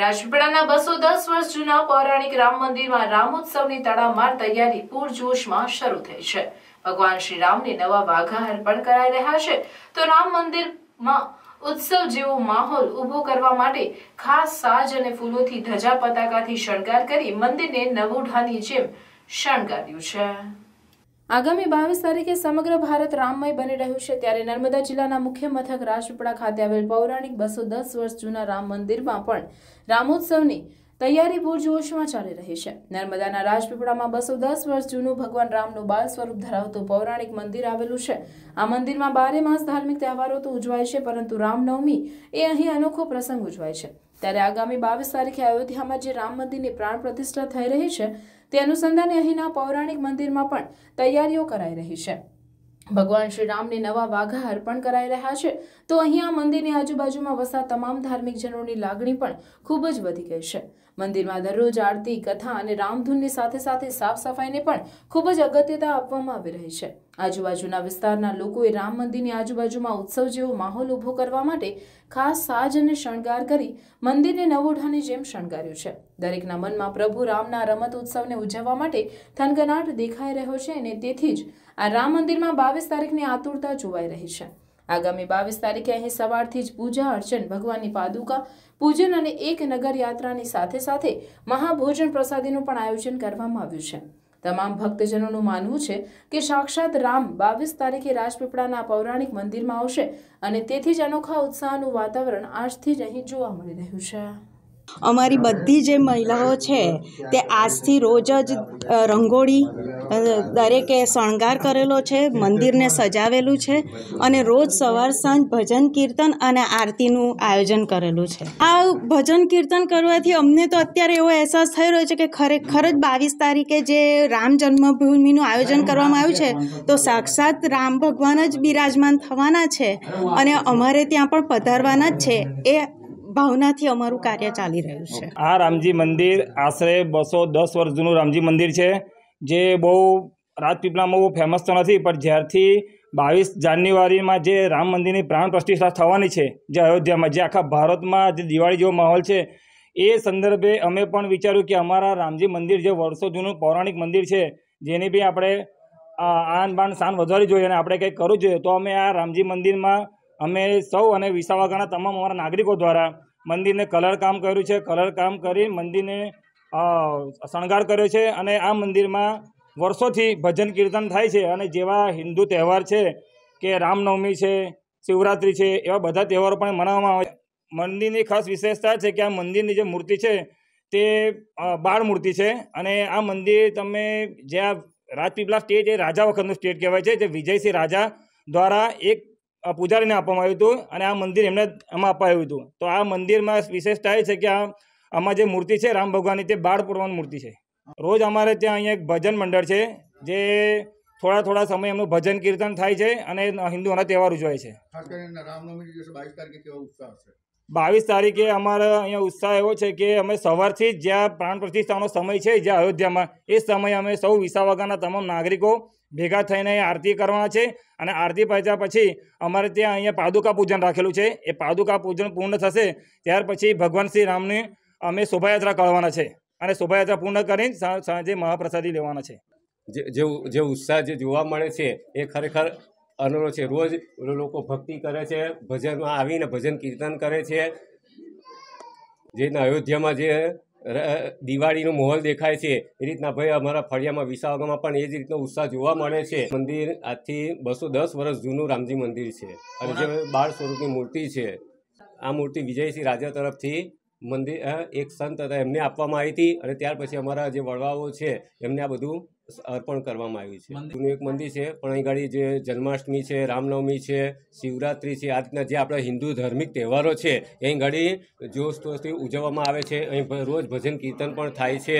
રાજપીપળાના બસો દસ વર્ષ જૂના પૌરાણિક રામ મંદિરમાં રામોત્સવની તડામાર તૈયારી પૂરજોશમાં શરૂ થઈ છે ભગવાન શ્રી રામને નવા વાઘા અર્પણ કરાઈ રહ્યા છે તો રામ મંદિરમાં ઉત્સવ જેવો માહોલ ઉભો કરવા માટે ખાસ સાજ અને ફૂલોથી ધજા પતાકાથી શણગાર કરી મંદિરને નવોઢાની જેમ શણગાર્યું છે આગામી બાવીસ તારીખે સમગ્ર ભારત રામમય બની રહ્યું છે ત્યારે નર્મદા જિલ્લાના મુખ્ય મથક રાજપીપળા ખાતે આવેલ પૌરાણિક બસો દસ વર્ષ જૂના રામ મંદિરમાં પણ રામોત્સવની તૈયારી પૂરજોશમાં ચાલી રહી છે નર્મદાના રાજપીપળામાં બસો દસ વર્ષ જૂનું ભગવાન રામનું બાળ સ્વરૂપ ધરાવતું પૌરાણિક મંદિર આવેલું છે આ મંદિરમાં બારે માસ ધાર્મિક તહેવારો તો ઉજવાય છે પરંતુ રામનવમી એ અહીં અનોખો પ્રસંગ ઉજવાય છે ત્યારે આગામી બાવીસ તારીખે અયોધ્યામાં જે રામ મંદિરની પ્રાણ પ્રતિષ્ઠા થઈ રહી છે તે અનુસંધાને અહીંના પૌરાણિક મંદિરમાં પણ તૈયારીઓ કરાઈ રહી છે ભગવાન શ્રી રામને નવા વાઘા અર્પણ કરાઈ રહ્યા છે તો અહીં આ મંદિરની આજુબાજુમાં વસતા તમામ ધાર્મિક જનોની લાગણી પણ ખૂબ જ વધી ગઈ છે મંદિરમાં દરરોજ આરતી કથા અને રામધૂનની સાથે સાથે સાફ સફાઈને પણ ખૂબ જ અગત્યતા આપવામાં આવી રહી છે આજુબાજુના વિસ્તારના લોકોએ રામ મંદિરની આજુબાજુમાં ઉત્સવ જેવો માહોલ ઊભો કરવા માટે ખાસ સાજ અને શણગાર કરી મંદિરને નવોઢાની જેમ શણગાર્યું છે દરેકના મનમાં પ્રભુ રામના રમત ઉત્સવને ઉજવવા માટે થનગનાટ દેખાઈ રહ્યો છે અને તેથી જ આ રામ મંદિરમાં બાવીસ તારીખની આતુરતા જોવાઈ રહી છે આગામી બાવીસ તારીખે અહીં સવારથી જ પૂજા અર્ચન ભગવાનની પાદુકા પૂજન અને એક નગર યાત્રાની સાથે સાથે મહાભોજન પ્રસાદીનું પણ આયોજન કરવામાં આવ્યું છે તમામ ભક્તજનોનું માનવું છે કે સાક્ષાત રામ બાવીસ તારીખે રાજપીપળાના પૌરાણિક મંદિરમાં આવશે અને તેથી જ અનોખા ઉત્સાહનું વાતાવરણ આજથી જ અહીં જોવા મળી રહ્યું છે અમારી બધી જે મહિલાઓ છે તે આજથી રોજ જ રંગોળી દરેકે શણગાર કરેલો છે મંદિરને સજાવેલું છે અને રોજ સવાર સાંજ ભજન કીર્તન અને આરતીનું આયોજન કરેલું છે આ ભજન કીર્તન કરવાથી અમને તો અત્યારે એવો અહેસાસ થઈ રહ્યો છે કે ખરેખર જ બાવીસ તારીખે જે રામ જન્મભૂમિનું આયોજન કરવામાં આવ્યું છે તો સાક્ષાત રામ ભગવાન જ બિરાજમાન થવાના છે અને અમારે ત્યાં પણ પધારવાના જ છે એ ભાવનાથી અમારું કાર્ય ચાલી રહ્યું છે આ રામજી મંદિર આશરે બસો દસ વર્ષ જૂનું રામજી મંદિર છે જે બહુ રાજપીપળામાં બહુ ફેમસ તો નથી પણ જ્યારથી બાવીસ જાન્યુઆરીમાં જે રામ મંદિરની પ્રાણ પ્રતિષ્ઠા થવાની છે જે અયોધ્યામાં જે આખા ભારતમાં જે દિવાળી જેવો માહોલ છે એ સંદર્ભે અમે પણ વિચાર્યું કે અમારા રામજી મંદિર જે વર્ષો જૂનું પૌરાણિક મંદિર છે જેની બી આપણે આન બાન શાન વધારવી જોઈએ અને આપણે કંઈક કરવું જોઈએ તો અમે આ રામજી મંદિરમાં અમે સૌ અને વિસાવાગાના તમામ અમારા નાગરિકો દ્વારા મંદિરને કલરકામ કર્યું છે કલરકામ કરી મંદિરને શણગાર કર્યો છે અને આ મંદિરમાં વર્ષોથી ભજન કીર્તન થાય છે અને જેવા હિન્દુ તહેવાર છે કે રામનવમી છે શિવરાત્રિ છે એવા બધા તહેવારો પણ મનાવવામાં આવે છે મંદિરની ખાસ વિશેષતા છે કે આ મંદિરની જે મૂર્તિ છે તે બાળ મૂર્તિ છે અને આ મંદિર તમે જ્યાં રાજપીપળા સ્ટેટ એ રાજા વખતનું સ્ટેટ કહેવાય છે જે વિજયસિંહ રાજા દ્વારા એક પૂજારીને આપવામાં આવ્યું હતું અને આ મંદિર એમને એમાં અપાયું હતું તો આ મંદિરમાં વિશેષતા એ છે કે આ આમાં જે મૂર્તિ છે રામ ભગવાનની તે બાળ પૂર્વાની મૂર્તિ છે રોજ અમારે ત્યાં અહીંયા એક ભજન મંડળ છે જે થોડા થોડા સમય એમનું ભજન કીર્તન થાય છે અને હિન્દુઓના તહેવાર ઉજવાય છે બાવીસ તારીખે અમારો અહીંયા ઉત્સાહ એવો છે કે અમે સવારથી જ્યાં પ્રાણ પ્રતિષ્ઠાનો સમય છે જ્યાં અયોધ્યામાં એ સમયે અમે સૌ વિસાવાગાના તમામ નાગરિકો ભેગા થઈને આરતી કરવાના છે અને આરતી પહોંચ્યા પછી અમારે ત્યાં અહીંયા પાદુકા પૂજન રાખેલું છે એ પાદુકા પૂજન પૂર્ણ થશે ત્યાર પછી ભગવાન શ્રી રામની અમે શોભાયાત્રા કરવાના છે અને શોભાયાત્રા પૂર્ણ કરીને સાંજે મહાપ્રસાદી લેવાના છે જે જે ઉત્સાહ જે જોવા મળે છે એ ખરેખર અનોરો છે રોજ લોકો ભક્તિ કરે છે ભજનમાં આવીને ભજન કીર્તન કરે છે જેને અયોધ્યામાં જે દિવાળીનો માહોલ દેખાય છે એ રીતના ભાઈ અમારા ફળિયામાં વિસાવગામાં પણ એ જ રીતનો ઉત્સાહ જોવા મળે છે મંદિર આજથી બસો દસ વર્ષ જૂનું રામજી મંદિર છે અને જે બાળ સ્વરૂપની મૂર્તિ છે આ મૂર્તિ વિજયસિંહ રાજા તરફથી મંદિર એક સંત હતા એમને આપવામાં આવી હતી અને ત્યાર પછી અમારા જે વડવાઓ છે એમને આ બધું અર્પણ કરવામાં આવ્યું છે જૂનું એક મંદિર છે પણ અહીં ઘડી જે જન્માષ્ટમી છે રામનવમી છે શિવરાત્રિ છે આ રીતના જે આપણા હિન્દુ ધાર્મિક તહેવારો છે અહીં જોશ જોશતોશથી ઉજવવામાં આવે છે અહીં રોજ ભજન કીર્તન પણ થાય છે